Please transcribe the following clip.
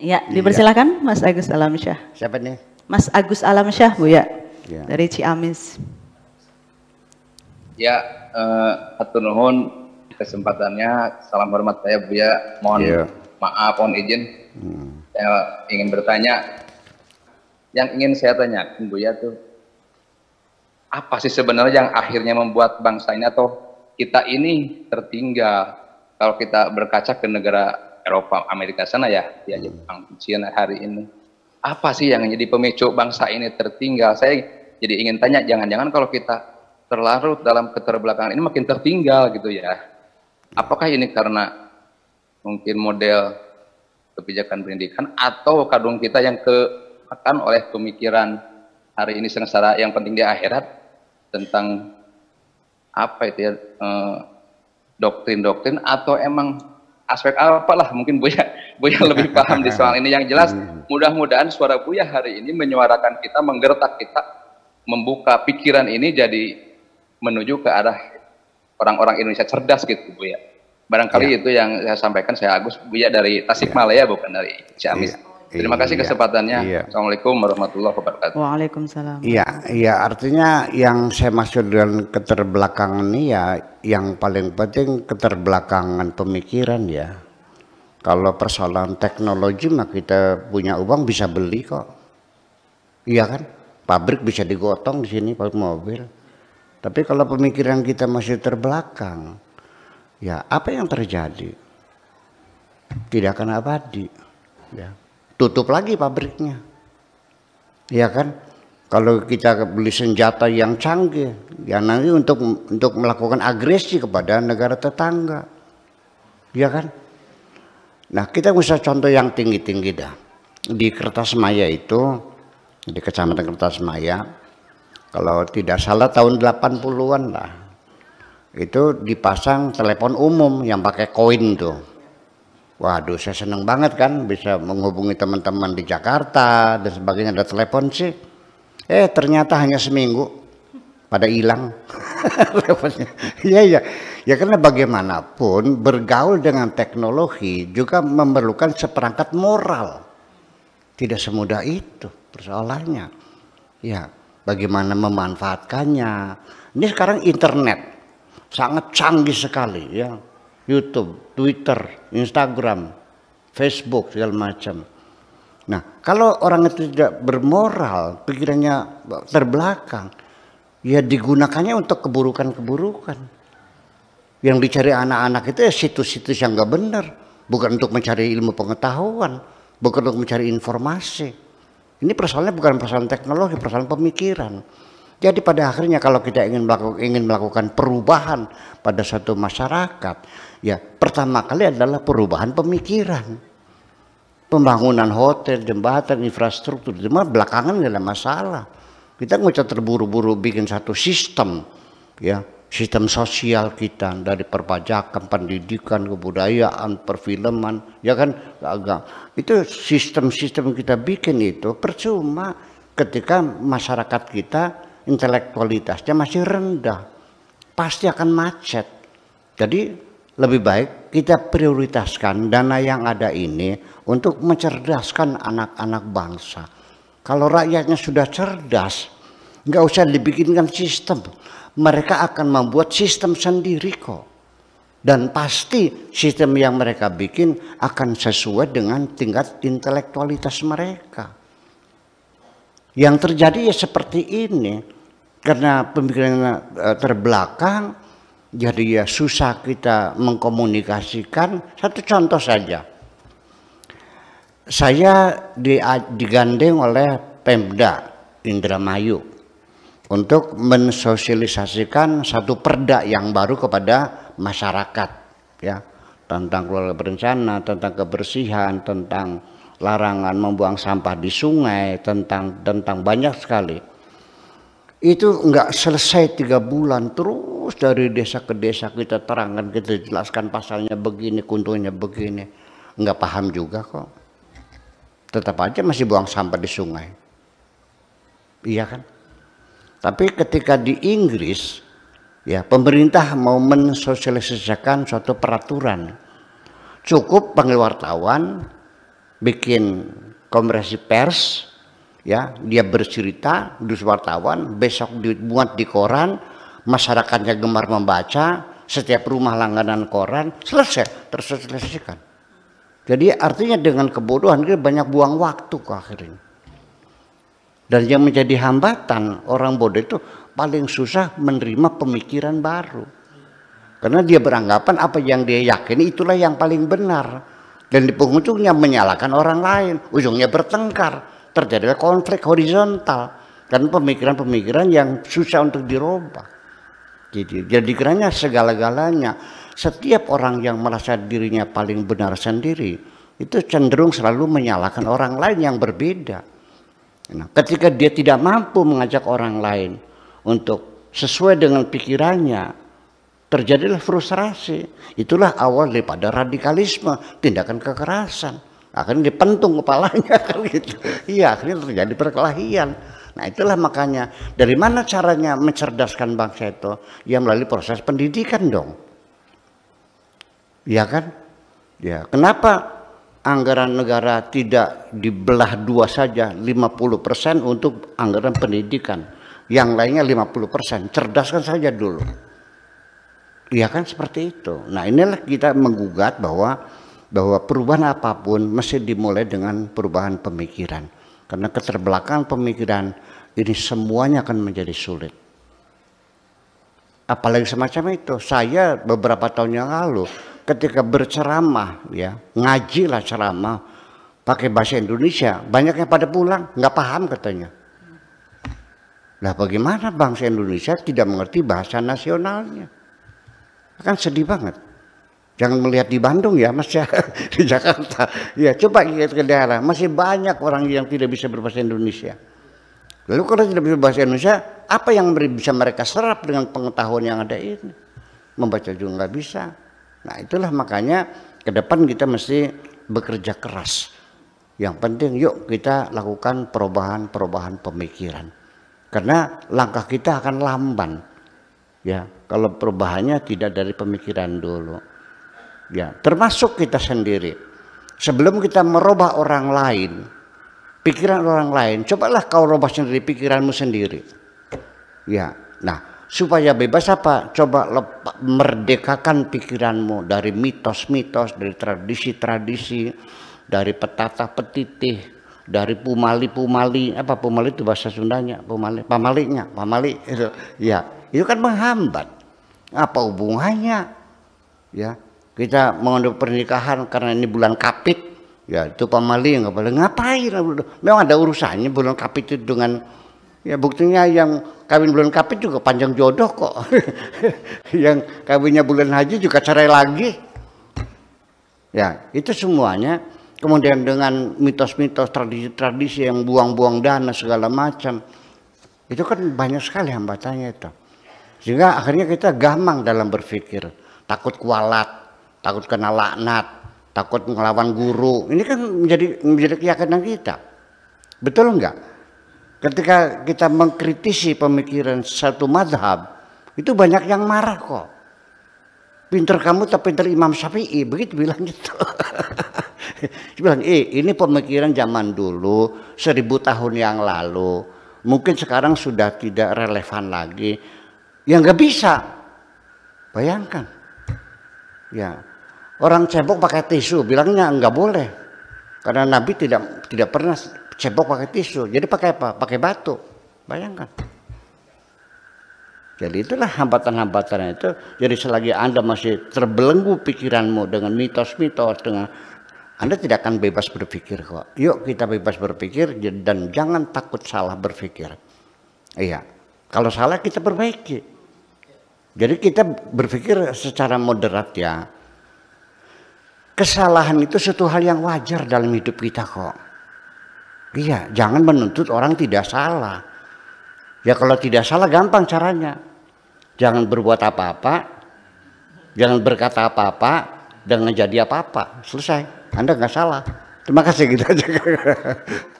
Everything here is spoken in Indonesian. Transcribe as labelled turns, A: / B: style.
A: Ya, iya. dipersilahkan Mas Agus Alamsyah. Siapa nih? Mas Agus Alamsyah, Bu ya. ya. Dari Ciamis. Ya, eh uh, kesempatannya. Salam hormat saya bu ya, Mohon ya. maaf, mohon izin. Hmm. Saya ingin bertanya yang ingin saya tanya bu ya tuh apa sih sebenarnya yang akhirnya membuat bangsa ini atau kita ini tertinggal kalau kita berkaca ke negara Eropa, Amerika sana ya, ya hmm. Jepang, Cina hari ini. Apa sih yang jadi pemicu bangsa ini tertinggal? Saya jadi ingin tanya, jangan-jangan kalau kita terlarut dalam keterbelakangan ini makin tertinggal gitu ya. Apakah ini karena mungkin model kebijakan pendidikan atau kadung kita yang akan oleh pemikiran hari ini sengsara yang penting di akhirat tentang apa itu ya, eh, doktrin-doktrin atau emang aspek apa lah mungkin Buya Buya lebih paham di soal ini yang jelas hmm. mudah-mudahan suara Buya hari ini menyuarakan kita menggertak kita membuka pikiran ini jadi menuju ke arah orang-orang Indonesia cerdas gitu Buya barangkali ya. itu yang saya sampaikan saya Agus Buya dari Tasikmalaya ya. bukan dari Ciamis ya. Terima kasih iya, kesempatannya. Iya. Assalamualaikum warahmatullahi wabarakatuh.
B: Waalaikumsalam. Iya, iya artinya yang saya maksud dengan keterbelakangan ini ya yang paling penting keterbelakangan pemikiran ya. Kalau persoalan teknologi mah kita punya uang bisa beli kok. Iya kan? Pabrik bisa digotong di sini pabrik mobil. Tapi kalau pemikiran kita masih terbelakang, ya apa yang terjadi? Tidak akan abadi. Ya tutup lagi pabriknya. Ya kan? Kalau kita beli senjata yang canggih, ya nanti untuk untuk melakukan agresi kepada negara tetangga. Ya kan? Nah, kita bisa contoh yang tinggi-tinggi dah. Di Kertas Maya itu, di Kecamatan Kertas Maya, kalau tidak salah tahun 80-an lah. Itu dipasang telepon umum yang pakai koin tuh Waduh, saya senang banget kan bisa menghubungi teman-teman di Jakarta dan sebagainya. Ada telepon sih. Eh, ternyata hanya seminggu. Pada hilang. Teleponnya. Iya, iya. Ya karena bagaimanapun bergaul dengan teknologi juga memerlukan seperangkat moral. Tidak semudah itu persoalannya. Ya, bagaimana memanfaatkannya. Ini sekarang internet sangat canggih sekali ya YouTube, Twitter, Instagram, Facebook segala macam. Nah, kalau orang itu tidak bermoral, pikirannya terbelakang, ya digunakannya untuk keburukan-keburukan. Yang dicari anak-anak itu ya situs-situs yang nggak benar, bukan untuk mencari ilmu pengetahuan, bukan untuk mencari informasi. Ini persoalannya bukan persoalan teknologi, persoalan pemikiran. Jadi pada akhirnya kalau kita ingin melakukan ingin melakukan perubahan pada satu masyarakat, ya pertama kali adalah perubahan pemikiran. Pembangunan hotel, jembatan, infrastruktur, cuma belakangan adalah masalah. Kita ngucap terburu-buru bikin satu sistem, ya sistem sosial kita dari perpajakan, pendidikan, kebudayaan, perfilman, ya kan agak itu sistem-sistem kita bikin itu percuma ketika masyarakat kita intelektualitasnya masih rendah, pasti akan macet. Jadi lebih baik kita prioritaskan dana yang ada ini untuk mencerdaskan anak-anak bangsa. Kalau rakyatnya sudah cerdas, nggak usah dibikinkan sistem. Mereka akan membuat sistem sendiri kok. Dan pasti sistem yang mereka bikin akan sesuai dengan tingkat intelektualitas mereka. Yang terjadi ya seperti ini karena pemikiran eh, terbelakang jadi ya susah kita mengkomunikasikan satu contoh saja saya digandeng oleh Pemda Indramayu untuk mensosialisasikan satu perda yang baru kepada masyarakat ya tentang keluarga berencana, tentang kebersihan, tentang larangan membuang sampah di sungai, tentang tentang banyak sekali itu nggak selesai tiga bulan terus dari desa ke desa kita terangkan kita jelaskan pasalnya begini kuntunya begini nggak paham juga kok tetap aja masih buang sampah di sungai iya kan tapi ketika di Inggris ya pemerintah mau mensosialisasikan suatu peraturan cukup panggil wartawan bikin kompresi pers ya dia bercerita di wartawan besok dibuat di koran masyarakatnya gemar membaca setiap rumah langganan koran selesai terselesaikan jadi artinya dengan kebodohan kita banyak buang waktu ke akhirnya dan yang menjadi hambatan orang bodoh itu paling susah menerima pemikiran baru karena dia beranggapan apa yang dia yakini itulah yang paling benar dan di pengunjungnya menyalahkan orang lain ujungnya bertengkar terjadilah konflik horizontal dan pemikiran-pemikiran yang susah untuk dirubah. Jadi, jadi kiranya segala-galanya setiap orang yang merasa dirinya paling benar sendiri itu cenderung selalu menyalahkan orang lain yang berbeda. Nah, ketika dia tidak mampu mengajak orang lain untuk sesuai dengan pikirannya, terjadilah frustrasi. Itulah awal daripada radikalisme, tindakan kekerasan akhirnya dipentung kepalanya kan gitu iya akhirnya terjadi perkelahian nah itulah makanya dari mana caranya mencerdaskan bangsa itu ya melalui proses pendidikan dong iya kan ya kenapa anggaran negara tidak dibelah dua saja 50% untuk anggaran pendidikan yang lainnya 50% cerdaskan saja dulu iya kan seperti itu nah inilah kita menggugat bahwa bahwa perubahan apapun mesti dimulai dengan perubahan pemikiran. Karena keterbelakangan pemikiran ini semuanya akan menjadi sulit. Apalagi semacam itu. Saya beberapa tahun yang lalu ketika berceramah ya, ngajilah ceramah pakai bahasa Indonesia, banyak yang pada pulang nggak paham katanya. Lah bagaimana bangsa Indonesia tidak mengerti bahasa nasionalnya? Kan sedih banget Jangan melihat di Bandung ya, Mas ya, di Jakarta. Ya, coba lihat ke daerah, masih banyak orang yang tidak bisa berbahasa Indonesia. Lalu kalau tidak bisa berbahasa Indonesia, apa yang bisa mereka serap dengan pengetahuan yang ada ini? Membaca juga nggak bisa. Nah itulah makanya ke depan kita mesti bekerja keras. Yang penting yuk kita lakukan perubahan-perubahan pemikiran. Karena langkah kita akan lamban. Ya, kalau perubahannya tidak dari pemikiran dulu ya termasuk kita sendiri sebelum kita merubah orang lain pikiran orang lain cobalah kau rubah sendiri pikiranmu sendiri ya nah supaya bebas apa coba lepa, merdekakan pikiranmu dari mitos-mitos dari tradisi-tradisi dari petata petitih dari pumali pumali apa pumali itu bahasa Sundanya pumali pamalinya pamali itu ya itu kan menghambat apa hubungannya ya kita mengunduh pernikahan karena ini bulan kapit ya itu pamali nggak boleh ngapain memang ada urusannya bulan kapit itu dengan ya buktinya yang kawin bulan kapit juga panjang jodoh kok yang kawinnya bulan haji juga cerai lagi ya itu semuanya kemudian dengan mitos-mitos tradisi-tradisi yang buang-buang dana segala macam itu kan banyak sekali hambatannya itu sehingga akhirnya kita gamang dalam berpikir takut kualat takut kena laknat, takut melawan guru. Ini kan menjadi menjadi keyakinan kita. Betul enggak? Ketika kita mengkritisi pemikiran satu madhab, itu banyak yang marah kok. Pinter kamu tapi pinter Imam Syafi'i, begitu bilang gitu. bilang, eh ini pemikiran zaman dulu, seribu tahun yang lalu. Mungkin sekarang sudah tidak relevan lagi. Yang nggak bisa. Bayangkan. Ya, Orang cebok pakai tisu, bilangnya nggak boleh. Karena Nabi tidak tidak pernah cebok pakai tisu. Jadi pakai apa? Pakai batu. Bayangkan. Jadi itulah hambatan-hambatan itu. Jadi selagi Anda masih terbelenggu pikiranmu dengan mitos-mitos, dengan Anda tidak akan bebas berpikir kok. Yuk kita bebas berpikir dan jangan takut salah berpikir. Iya. Kalau salah kita perbaiki. Jadi kita berpikir secara moderat ya kesalahan itu satu hal yang wajar dalam hidup kita kok. Iya, jangan menuntut orang tidak salah. Ya kalau tidak salah gampang caranya. Jangan berbuat apa-apa, jangan berkata apa-apa, jangan jadi apa-apa. Selesai, Anda nggak salah. Terima kasih gitu aja.